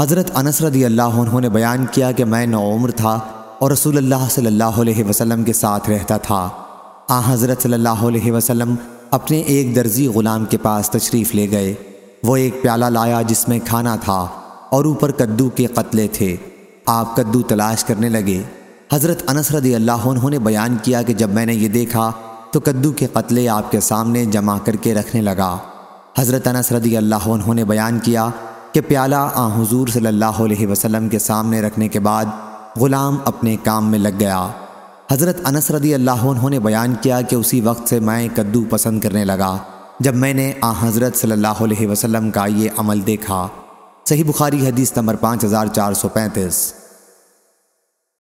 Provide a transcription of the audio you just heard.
हज़रत अनस रदी अल्लाह उन्होंने बयान किया कि मैं नौम्र था और रसूल अल्लाह सल्लल्लाहु अलैहि वसल्लम के साथ रहता था आ हज़रत सल्लल्लाहु अलैहि वसल्लम अपने एक दर्जी ग़ुलाम के पास तशरीफ़ ले गए वो एक प्याला लाया जिसमें खाना था और ऊपर कद्दू के कतले थे आप कद्दू तलाश करने लगे हज़रत अनस रदी अल्लाह उन्होंने बयान किया कि जब मैंने ये देखा तो कद्दू के कतले आपके सामने जमा करके रखने लगा हज़रत अनस रदी अल्लाह उन्होंने बयान किया कि प्याला आ हजूर सल्लल्लाहु अलैहि वसल्लम के सामने रखने के बाद ग़ुलाम अपने काम में लग गया हज़रत अनस रदी अल्लाह उन्होंने बयान किया कि उसी वक्त से मैं कद्दू पसंद करने लगा जब मैंने आ हज़रत सल्लल्लाहु अलैहि वसल्लम का ये अमल देखा सही बुखारी हदीस नंबर पाँच हज़ार चार सौ पैंतीस